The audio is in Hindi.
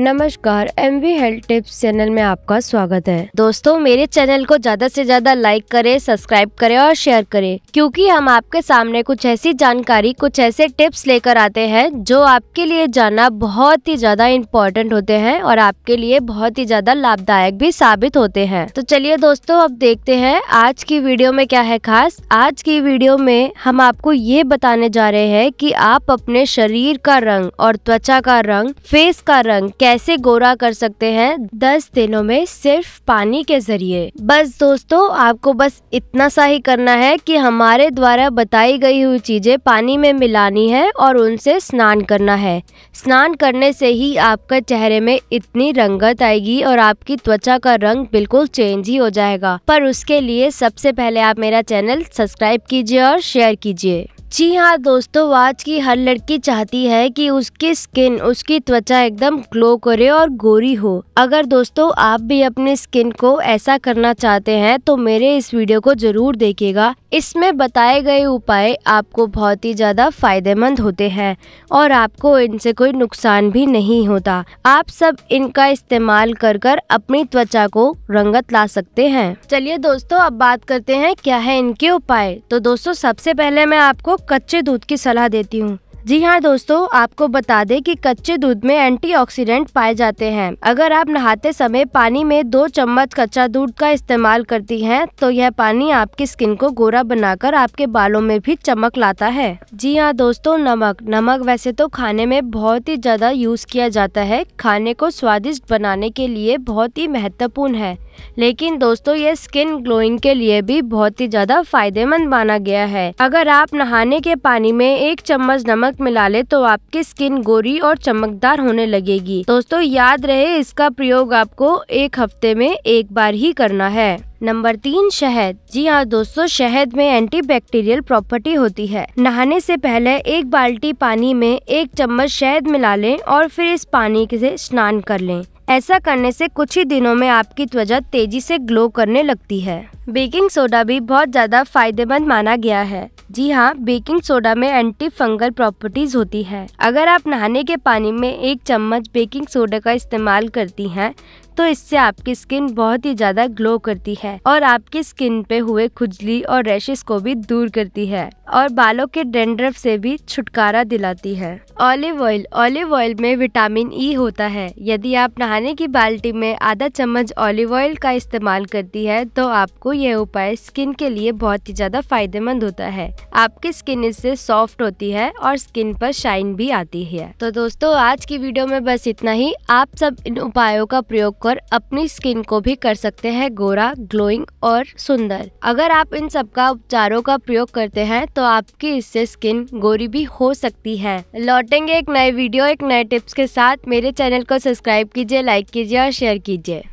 नमस्कार M V health tips channel में आपका स्वागत है दोस्तों मेरे चैनल को ज्यादा से ज्यादा लाइक करें, सब्सक्राइब करें और शेयर करें क्योंकि हम आपके सामने कुछ ऐसी जानकारी कुछ ऐसे टिप्स लेकर आते हैं जो आपके लिए जाना बहुत ही ज्यादा इम्पोर्टेंट होते हैं और आपके लिए बहुत ही ज्यादा लाभदायक भी साबित होते हैं तो चलिए दोस्तों अब देखते हैं आज की वीडियो में क्या है खास आज की वीडियो में हम आपको ये बताने जा रहे हैं की आप अपने शरीर का रंग और त्वचा का रंग फेस का रंग कैसे गोरा कर सकते हैं दस दिनों में सिर्फ पानी के जरिए बस दोस्तों आपको बस इतना सा ही करना है कि हमारे द्वारा बताई गई हुई चीजें पानी में मिलानी है और उनसे स्नान करना है स्नान करने से ही आपका चेहरे में इतनी रंगत आएगी और आपकी त्वचा का रंग बिल्कुल चेंज ही हो जाएगा पर उसके लिए सबसे पहले आप मेरा चैनल सब्सक्राइब कीजिए और शेयर कीजिए जी हाँ दोस्तों आज की हर लड़की चाहती है कि उसकी स्किन उसकी त्वचा एकदम ग्लो करे और गोरी हो अगर दोस्तों आप भी अपने स्किन को ऐसा करना चाहते हैं तो मेरे इस वीडियो को जरूर देखिएगा इसमें बताए गए उपाय आपको बहुत ही ज्यादा फायदेमंद होते हैं और आपको इनसे कोई नुकसान भी नहीं होता आप सब इनका इस्तेमाल कर कर अपनी त्वचा को रंगत ला सकते हैं चलिए दोस्तों अब बात करते हैं क्या है इनके उपाय तो दोस्तों सबसे पहले मैं आपको कच्चे दूध की सलाह देती हूँ जी हाँ दोस्तों आपको बता दें कि कच्चे दूध में एंटीऑक्सीडेंट पाए जाते हैं अगर आप नहाते समय पानी में दो चम्मच कच्चा दूध का इस्तेमाल करती हैं तो यह पानी आपकी स्किन को गोरा बनाकर आपके बालों में भी चमक लाता है जी हाँ दोस्तों नमक नमक वैसे तो खाने में बहुत ही ज्यादा यूज किया जाता है खाने को स्वादिष्ट बनाने के लिए बहुत ही महत्वपूर्ण है लेकिन दोस्तों ये स्किन ग्लोइंग के लिए भी बहुत ही ज्यादा फायदेमंद माना गया है अगर आप नहाने के पानी में एक चम्मच नमक नमक मिला ले तो आपकी स्किन गोरी और चमकदार होने लगेगी दोस्तों याद रहे इसका प्रयोग आपको एक हफ्ते में एक बार ही करना है नंबर तीन शहद जी हाँ दोस्तों शहद में एंटीबैक्टीरियल प्रॉपर्टी होती है नहाने से पहले एक बाल्टी पानी में एक चम्मच शहद मिला लें और फिर इस पानी से स्नान कर लें ऐसा करने से कुछ ही दिनों में आपकी त्वचा तेजी से ग्लो करने लगती है बेकिंग सोडा भी बहुत ज़्यादा फायदेमंद माना गया है जी हाँ बेकिंग सोडा में एंटी फंगल प्रॉपर्टीज होती है अगर आप नहाने के पानी में एक चम्मच बेकिंग सोडा का इस्तेमाल करती हैं तो इससे आपकी स्किन बहुत ही ज्यादा ग्लो करती है और आपकी स्किन पे हुए खुजली और रैशेस को भी दूर करती है और बालों के डेंड्रफ से भी छुटकारा दिलाती है ऑलिव ऑयल ऑलिव ऑयल में विटामिन ई e होता है यदि आप नहाने की बाल्टी में आधा चम्मच ऑलिव ऑयल का इस्तेमाल करती है तो आपको यह उपाय स्किन के लिए बहुत ही ज्यादा फायदेमंद होता है आपकी स्किन इससे सॉफ्ट होती है और स्किन पर शाइन भी आती है तो दोस्तों आज की वीडियो में बस इतना ही आप सब इन उपायों का प्रयोग होकर अपनी स्किन को भी कर सकते हैं गोरा ग्लोइंग और सुंदर अगर आप इन सबका उपचारों का प्रयोग करते हैं तो आपकी इससे स्किन गोरी भी हो सकती है लौटेंगे एक नए वीडियो एक नए टिप्स के साथ मेरे चैनल को सब्सक्राइब कीजिए लाइक कीजिए और शेयर कीजिए